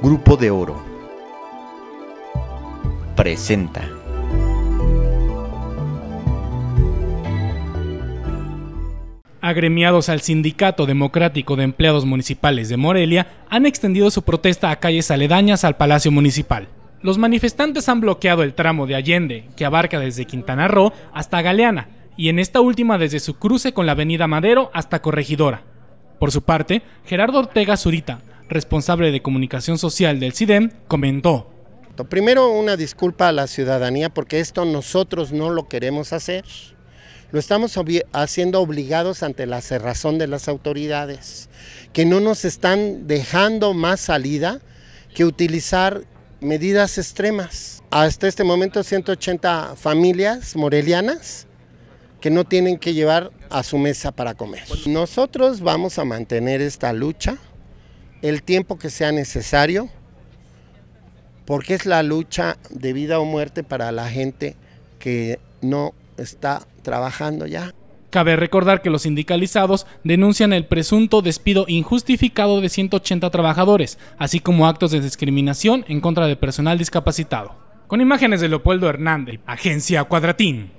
Grupo de Oro presenta. Agremiados al Sindicato Democrático de Empleados Municipales de Morelia han extendido su protesta a calles aledañas al Palacio Municipal. Los manifestantes han bloqueado el tramo de Allende, que abarca desde Quintana Roo hasta Galeana, y en esta última desde su cruce con la Avenida Madero hasta Corregidora. Por su parte, Gerardo Ortega Zurita, responsable de comunicación social del CIDEM, comentó. Primero, una disculpa a la ciudadanía porque esto nosotros no lo queremos hacer. Lo estamos haciendo obligados ante la cerrazón de las autoridades, que no nos están dejando más salida que utilizar medidas extremas. Hasta este momento 180 familias morelianas que no tienen que llevar a su mesa para comer. Nosotros vamos a mantener esta lucha el tiempo que sea necesario, porque es la lucha de vida o muerte para la gente que no está trabajando ya. Cabe recordar que los sindicalizados denuncian el presunto despido injustificado de 180 trabajadores, así como actos de discriminación en contra de personal discapacitado. Con imágenes de Leopoldo Hernández, Agencia Cuadratín.